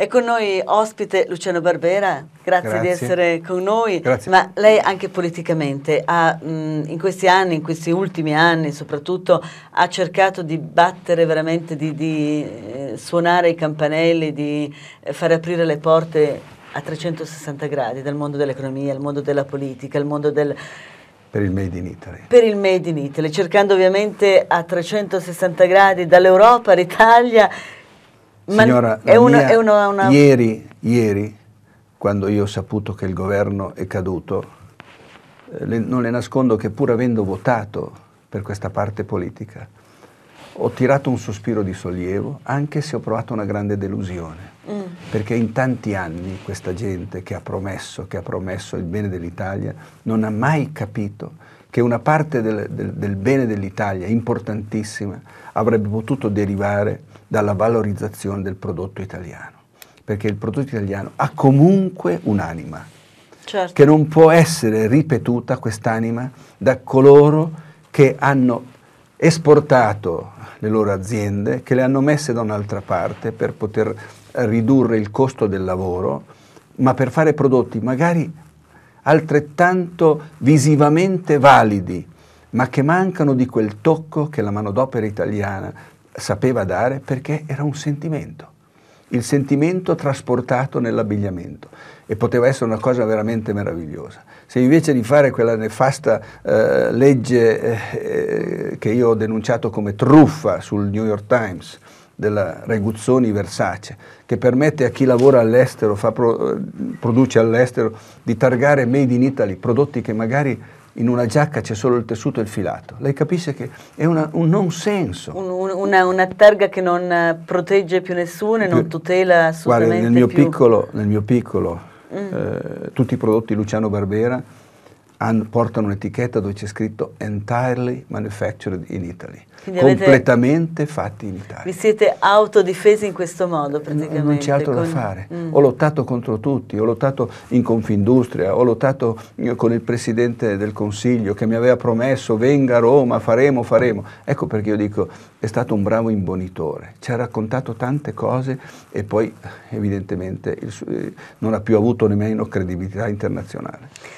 È con noi ospite Luciano Barbera, grazie, grazie. di essere con noi, grazie. ma lei anche politicamente ha, mh, in questi anni, in questi ultimi anni soprattutto, ha cercato di battere veramente, di, di eh, suonare i campanelli, di eh, fare aprire le porte a 360 gradi dal mondo dell'economia, al mondo della politica, al mondo del... Per il Made in Italy. Per il Made in Italy, cercando ovviamente a 360 gradi dall'Europa all'Italia Signora, è una, mia, è una, una... Ieri, ieri, quando io ho saputo che il governo è caduto, eh, le, non le nascondo che pur avendo votato per questa parte politica, ho tirato un sospiro di sollievo, anche se ho provato una grande delusione perché in tanti anni questa gente che ha promesso, che ha promesso il bene dell'Italia, non ha mai capito che una parte del, del, del bene dell'Italia, importantissima, avrebbe potuto derivare dalla valorizzazione del prodotto italiano, perché il prodotto italiano ha comunque un'anima, certo. che non può essere ripetuta quest'anima da coloro che hanno esportato le loro aziende che le hanno messe da un'altra parte per poter ridurre il costo del lavoro, ma per fare prodotti magari altrettanto visivamente validi, ma che mancano di quel tocco che la manodopera italiana sapeva dare perché era un sentimento il sentimento trasportato nell'abbigliamento e poteva essere una cosa veramente meravigliosa. Se invece di fare quella nefasta eh, legge eh, che io ho denunciato come truffa sul New York Times, della Reguzzoni Versace, che permette a chi lavora all'estero, pro, eh, produce all'estero, di targare Made in Italy, prodotti che magari in una giacca c'è solo il tessuto e il filato. Lei capisce che è una, un non senso. Un, un, una, una, targa che non eh, protegge più nessuno e non tutela assolutamente Guarda, nel mio più. piccolo, nel mio piccolo mm. eh, tutti i prodotti Luciano Barbera portano un'etichetta dove c'è scritto entirely manufactured in Italy, Quindi completamente avete, fatti in Italia. Vi siete autodifesi in questo modo praticamente? Non, non c'è altro con, da fare. Mm. Ho lottato contro tutti, ho lottato in Confindustria, ho lottato eh, con il Presidente del Consiglio che mi aveva promesso venga a Roma, faremo, faremo. Ecco perché io dico è stato un bravo imbonitore, ci ha raccontato tante cose e poi evidentemente il, eh, non ha più avuto nemmeno credibilità internazionale.